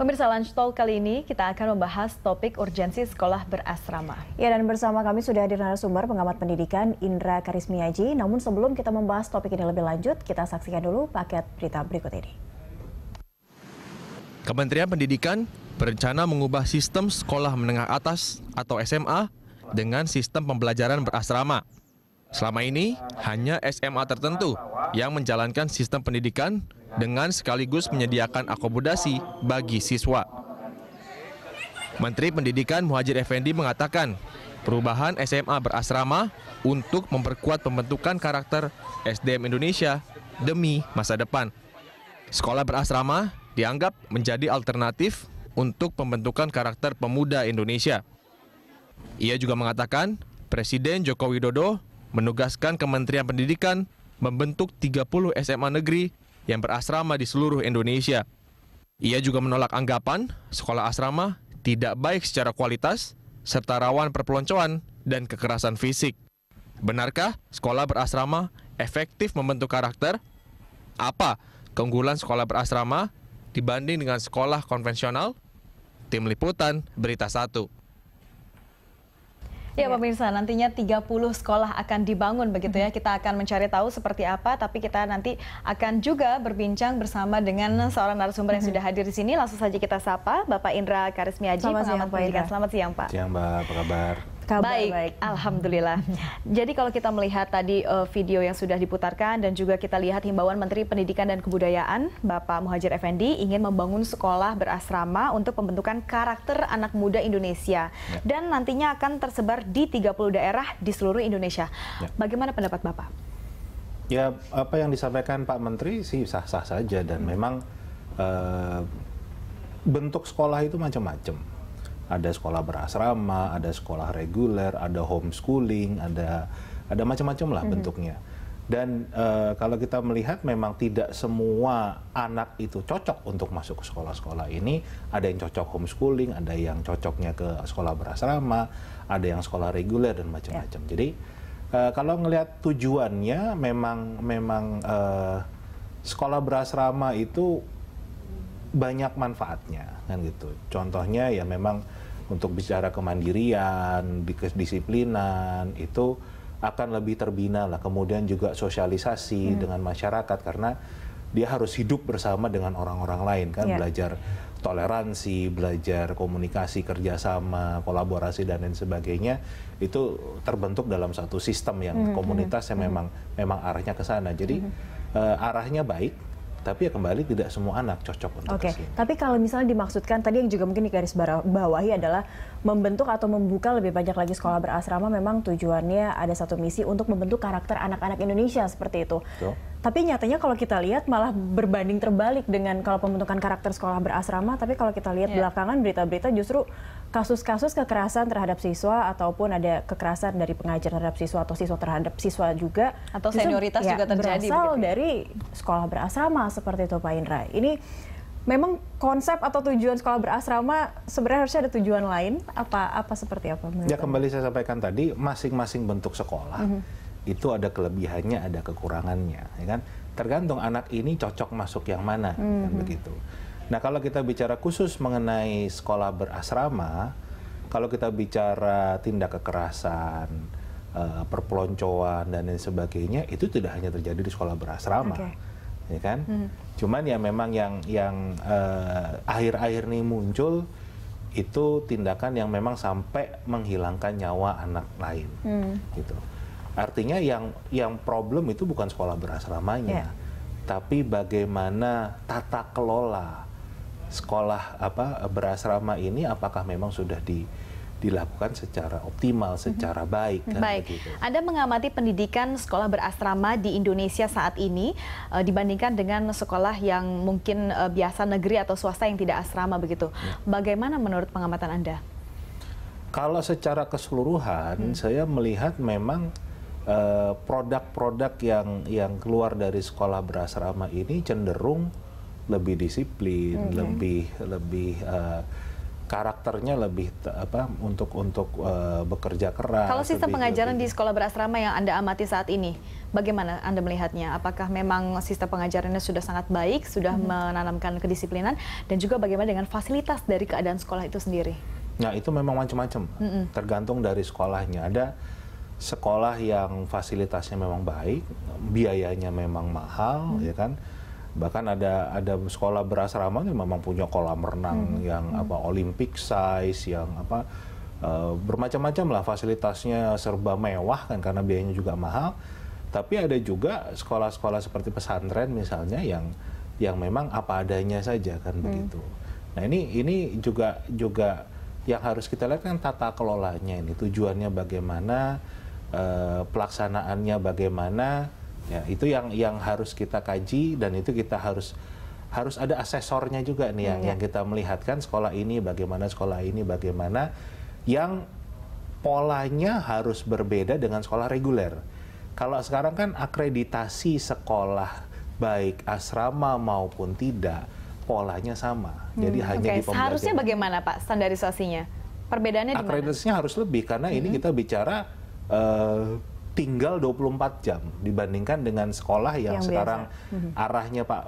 Pemirsa Lunch Talk kali ini kita akan membahas topik urgensi sekolah berasrama. Ya dan bersama kami sudah hadir narasumber pengamat pendidikan Indra Karismiaji. Namun sebelum kita membahas topik ini lebih lanjut, kita saksikan dulu paket berita berikut ini. Kementerian Pendidikan berencana mengubah sistem sekolah menengah atas atau SMA dengan sistem pembelajaran berasrama. Selama ini hanya SMA tertentu yang menjalankan sistem pendidikan dengan sekaligus menyediakan akomodasi bagi siswa. Menteri Pendidikan Muhajir Effendi mengatakan, perubahan SMA berasrama untuk memperkuat pembentukan karakter SDM Indonesia demi masa depan. Sekolah berasrama dianggap menjadi alternatif untuk pembentukan karakter pemuda Indonesia. Ia juga mengatakan Presiden Joko Widodo menugaskan Kementerian Pendidikan membentuk 30 SMA negeri yang berasrama di seluruh Indonesia. Ia juga menolak anggapan sekolah asrama tidak baik secara kualitas serta rawan perpeloncoan dan kekerasan fisik. Benarkah sekolah berasrama efektif membentuk karakter? Apa keunggulan sekolah berasrama dibanding dengan sekolah konvensional? Tim Liputan, Berita 1. Ya pemirsa, nantinya 30 sekolah akan dibangun begitu ya. Mm-hmm. Kita akan mencari tahu seperti apa, tapi kita nanti akan juga berbincang bersama dengan seorang narasumber yang mm-hmm. sudah hadir di sini. Langsung saja kita sapa Bapak Indra Karismiaji, pengamat pendidikan. Selamat siang Pak. Siang Mbak, apa kabar? Kabar baik, baik. Alhamdulillah. Jadi kalau kita melihat tadi uh, video yang sudah diputarkan dan juga kita lihat himbauan Menteri Pendidikan dan Kebudayaan Bapak Muhajir Effendi ingin membangun sekolah berasrama untuk pembentukan karakter anak muda Indonesia ya. dan nantinya akan tersebar di 30 daerah di seluruh Indonesia. Ya. Bagaimana pendapat Bapak? Ya, apa yang disampaikan Pak Menteri sih sah-sah saja dan memang uh, bentuk sekolah itu macam-macam ada sekolah berasrama, ada sekolah reguler, ada homeschooling, ada ada macam-macam lah mhm. bentuknya. Dan e, kalau kita melihat memang tidak semua anak itu cocok untuk masuk ke sekolah-sekolah ini. Ada yang cocok homeschooling, ada yang cocoknya ke sekolah berasrama, ada yang sekolah reguler dan macam-macam. Ya. Jadi e, kalau ngelihat tujuannya memang memang e, sekolah berasrama itu banyak manfaatnya kan gitu. Contohnya ya memang untuk bicara kemandirian, kedisiplinan itu akan lebih terbina lah. Kemudian juga sosialisasi hmm. dengan masyarakat karena dia harus hidup bersama dengan orang-orang lain kan yeah. belajar toleransi, belajar komunikasi, kerjasama, kolaborasi dan lain sebagainya itu terbentuk dalam satu sistem yang mm -hmm. hmm komunitas yang hmm. memang memang arahnya ke sana. Jadi mm -hmm. uh, arahnya baik, tapi ya kembali tidak semua anak cocok untuk okay. kesini. Tapi kalau misalnya dimaksudkan tadi yang juga mungkin di garis bawahi adalah membentuk atau membuka lebih banyak lagi sekolah berasrama memang tujuannya ada satu misi untuk membentuk karakter anak-anak Indonesia seperti itu. Tapi nyatanya kalau kita lihat malah berbanding terbalik dengan kalau pembentukan karakter sekolah berasrama, tapi kalau kita lihat yeah. belakangan berita-berita justru kasus-kasus kekerasan terhadap siswa ataupun ada kekerasan dari pengajar terhadap siswa atau siswa terhadap siswa juga atau senioritas ya, juga terjadi berasal ya? dari sekolah berasrama seperti itu Pak Indra. Ini memang konsep atau tujuan sekolah berasrama sebenarnya harusnya ada tujuan lain apa apa seperti apa? Ya kembali saya sampaikan tadi masing-masing bentuk sekolah mm -hmm. itu ada kelebihannya ada kekurangannya, ya kan? Tergantung anak ini cocok masuk yang mana, mm -hmm. kan mhm. begitu. Nah, kalau kita bicara khusus mengenai sekolah berasrama, kalau kita bicara tindak kekerasan, eh, perpeloncoan dan lain sebagainya, itu tidak hanya terjadi di sekolah berasrama. Okay. Ya kan? Hmm. Cuman ya memang yang yang akhir eh, akhir-akhir ini muncul itu tindakan yang memang sampai menghilangkan nyawa anak lain hmm. gitu artinya yang yang problem itu bukan sekolah berasramanya yeah. tapi bagaimana tata kelola sekolah apa berasrama ini apakah memang sudah di dilakukan secara optimal, mhm. secara baik. Kan, baik. Gitu? Anda mengamati pendidikan sekolah berasrama di Indonesia saat ini e, dibandingkan dengan sekolah yang mungkin e, biasa negeri atau swasta yang tidak asrama begitu. Ya. Bagaimana menurut pengamatan Anda? Kalau secara keseluruhan, hmm. saya melihat memang eh, produk-produk e, yang yang keluar dari sekolah berasrama ini cenderung lebih disiplin, okay. lebih lebih uh, karakternya lebih apa untuk untuk uh, bekerja keras. Kalau sistem lebih, pengajaran lebih. di sekolah berasrama yang Anda amati saat ini, bagaimana Anda melihatnya? Apakah memang sistem pengajarannya sudah sangat baik, sudah hmm. menanamkan kedisiplinan dan juga bagaimana dengan fasilitas dari keadaan sekolah itu sendiri? Nah, itu memang macam-macam. Mm -mm. Tergantung dari sekolahnya. Ada sekolah yang fasilitasnya memang baik, biayanya memang mahal, mm. ya kan? bahkan ada ada sekolah berasrama yang memang punya kolam renang hmm. yang hmm. apa Olympic size yang apa uh, bermacam-macam lah fasilitasnya serba mewah kan karena biayanya juga mahal tapi ada juga sekolah-sekolah seperti pesantren misalnya yang yang memang apa adanya saja kan hmm. begitu nah ini ini juga juga yang harus kita lihat kan tata kelolanya ini tujuannya bagaimana uh, pelaksanaannya bagaimana Ya, itu yang yang harus kita kaji dan itu kita harus harus ada asesornya juga nih yang, hmm, ya. yang kita melihatkan sekolah ini bagaimana sekolah ini bagaimana yang polanya harus berbeda dengan sekolah reguler. Kalau sekarang kan akreditasi sekolah baik asrama maupun tidak polanya sama. Hmm, Jadi hanya okay. di pembelajaran. harusnya bagaimana Pak standarisasinya? Perbedaannya Akreditasinya harus lebih karena hmm. ini kita bicara uh, tinggal 24 jam dibandingkan dengan sekolah yang, yang sekarang biasa. Mm-hmm. arahnya Pak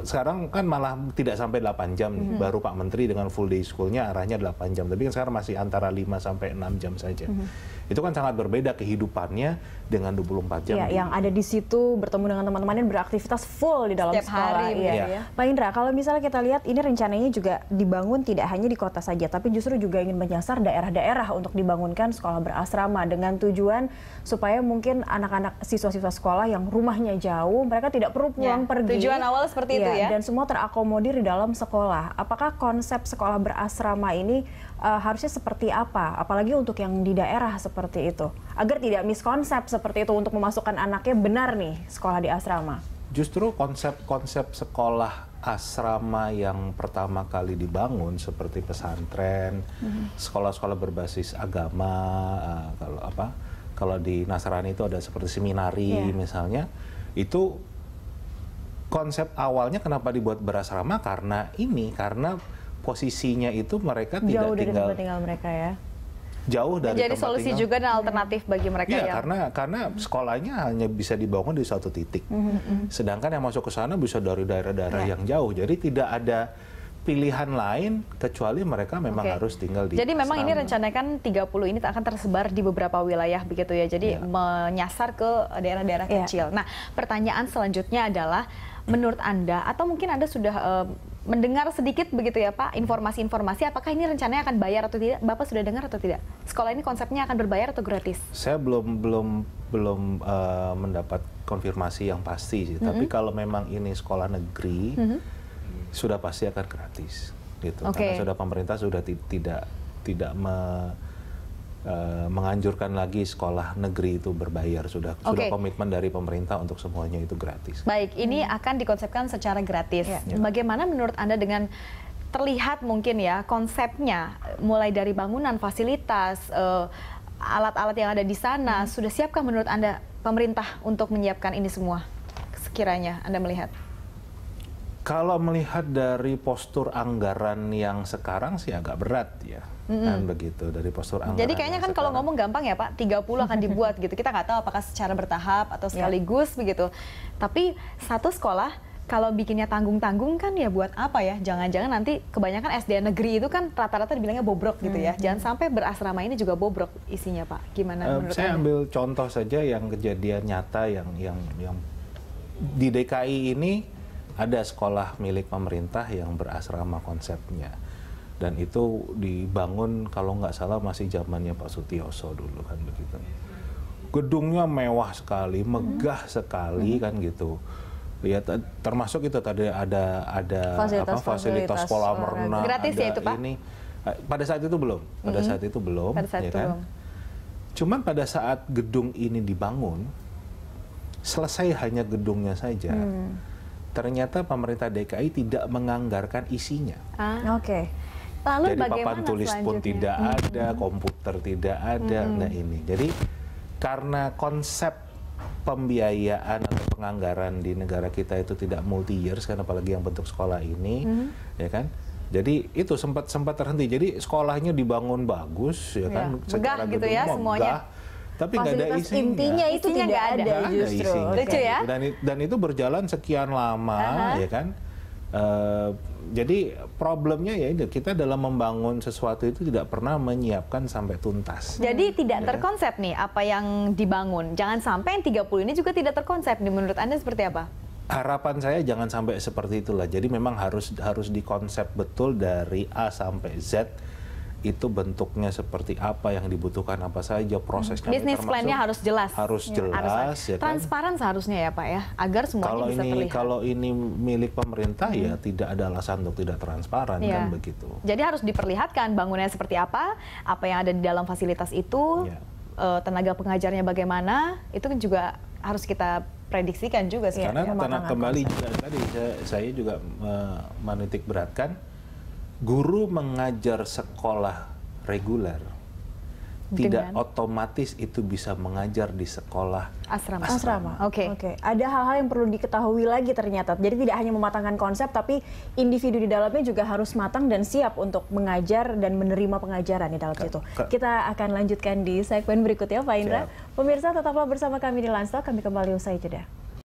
sekarang kan malah tidak sampai 8 jam Mm -hmm. Baru Pak Menteri dengan full day school-nya arahnya 8 jam. Tapi kan sekarang masih antara 5 sampai 6 jam saja. Mm -hmm. Itu kan sangat berbeda kehidupannya dengan 24 jam. Ya, yang ada di situ bertemu dengan teman teman yang beraktivitas full di dalam Setiap sekolah. Hari, ya. Ya. Pak Indra, kalau misalnya kita lihat ini rencananya juga dibangun tidak hanya di kota saja, tapi justru juga ingin menyasar daerah-daerah untuk dibangunkan sekolah berasrama dengan tujuan supaya mungkin anak-anak siswa-siswa sekolah yang rumahnya jauh, mereka tidak perlu pulang ya. pergi. Tujuan awal seperti ya Gitu iya, gitu ya. Dan semua terakomodir di dalam sekolah. Apakah konsep sekolah berasrama ini uh, harusnya seperti apa? Apalagi untuk yang di daerah seperti itu. Agar tidak miskonsep seperti itu untuk memasukkan anaknya benar nih sekolah di asrama. Justru konsep-konsep sekolah asrama yang pertama kali dibangun seperti pesantren, mm-hmm. sekolah-sekolah berbasis agama, uh, kalau apa? Kalau di Nasrani itu ada seperti seminari yeah. misalnya, itu konsep awalnya kenapa dibuat berasrama karena ini karena posisinya itu mereka jauh tidak dari tinggal, tempat tinggal mereka ya jauh dari jadi solusi tinggal. juga dan alternatif bagi mereka iya, ya yang... karena karena sekolahnya hanya bisa dibangun di satu titik mm-hmm. sedangkan yang masuk ke sana bisa dari daerah-daerah yeah. yang jauh jadi tidak ada pilihan lain kecuali mereka memang okay. harus tinggal di Jadi memang rencananya ini rencanakan 30 ini akan tersebar di beberapa wilayah begitu ya. Jadi yeah. menyasar ke daerah-daerah yeah. kecil. Nah, pertanyaan selanjutnya adalah menurut Anda atau mungkin Anda sudah uh, mendengar sedikit begitu ya Pak informasi-informasi apakah ini rencananya akan bayar atau tidak? Bapak sudah dengar atau tidak? Sekolah ini konsepnya akan berbayar atau gratis? Saya belum belum belum uh, mendapat konfirmasi yang pasti sih. Mm -hmm. Tapi kalau memang ini sekolah negeri mm -hmm sudah pasti akan gratis gitu okay. karena sudah pemerintah sudah tidak tidak me, uh, menganjurkan lagi sekolah negeri itu berbayar sudah okay. sudah komitmen dari pemerintah untuk semuanya itu gratis. Baik, ini hmm. akan dikonsepkan secara gratis. Yeah. Iya. Bagaimana menurut Anda dengan terlihat mungkin ya konsepnya mulai dari bangunan, fasilitas, eh, alat-alat yang ada di sana hmm. sudah siapkah menurut Anda pemerintah untuk menyiapkan ini semua sekiranya Anda melihat? Kalau melihat dari postur anggaran yang sekarang sih agak berat ya. Mm -hmm. kan begitu dari postur anggaran. Jadi kayaknya kan kalau ngomong gampang ya Pak, 30 akan dibuat gitu. Kita nggak tahu apakah secara bertahap atau ya. sekaligus yeah. begitu. Tapi satu sekolah kalau bikinnya tanggung-tanggung kan ya buat apa ya? Jangan-jangan nanti kebanyakan SD negeri itu kan rata-rata dibilangnya bobrok gitu ya. Mm-hmm. Jangan sampai berasrama ini juga bobrok isinya Pak. Gimana uh, menurut Saya anda? ambil contoh saja yang kejadian nyata yang yang yang di DKI ini ada sekolah milik pemerintah yang berasrama konsepnya dan itu dibangun kalau nggak salah masih zamannya Pak Sutioso dulu kan begitu gedungnya mewah sekali hmm. megah sekali hmm. kan gitu lihat ya, termasuk itu tadi ada ada fasilitas, apa, fasilitas sekolah oh, renang gratis ya ada ya itu pak ini eh, pada saat itu belum pada hmm. saat itu belum pada saat ya itu kan belum. cuman pada saat gedung ini dibangun selesai hanya gedungnya saja hmm ternyata pemerintah DKI tidak menganggarkan isinya. Ah. Oke. Okay. Lalu jadi papan tulis pun tidak hmm. ada, komputer tidak ada. Hmm. Nah ini. Jadi karena konsep pembiayaan atau penganggaran di negara kita itu tidak multi years kan apalagi yang bentuk sekolah ini, hmm. ya kan? Jadi itu sempat sempat terhenti. Jadi sekolahnya dibangun bagus, ya kan? Ya, gitu ya semuanya. Megah tapi nggak ada isinya. Intinya itu isinya tidak ada, ada justru. Ada isinya, Lucu ya? Dan, dan itu berjalan sekian lama, uh -huh. ya kan? Uh, jadi problemnya ya itu kita dalam membangun sesuatu itu tidak pernah menyiapkan sampai tuntas. Jadi hmm. tidak ya. terkonsep nih apa yang dibangun. Jangan sampai yang 30 ini juga tidak terkonsep. Nih, menurut Anda seperti apa? Harapan saya jangan sampai seperti itulah. Jadi memang harus harus dikonsep betul dari A sampai Z itu bentuknya seperti apa yang dibutuhkan apa saja hmm. prosesnya bisnis plannya harus jelas harus ya, jelas harus, ya kan? transparan seharusnya ya pak ya agar semuanya kalau bisa ini, terlihat kalau ini milik pemerintah ya hmm. ya tidak ada alasan untuk tidak transparan ya. kan begitu jadi harus diperlihatkan bangunannya seperti apa apa yang ada di dalam fasilitas itu ya. tenaga pengajarnya bagaimana itu kan juga harus kita prediksikan juga sih karena ya, kembali juga tadi saya, saya juga uh, menitik beratkan guru mengajar sekolah reguler tidak Dengan? otomatis itu bisa mengajar di sekolah asrama. Asrama. asrama. Oke. Okay. Okay. Ada hal-hal yang perlu diketahui lagi ternyata. Jadi tidak hanya mematangkan konsep tapi individu di dalamnya juga harus matang dan siap untuk mengajar dan menerima pengajaran di dalam ke, situ. Kita akan lanjutkan di segmen berikutnya Pak Indra. Siap. Pemirsa tetaplah bersama kami di Lanstal kami kembali usai jeda.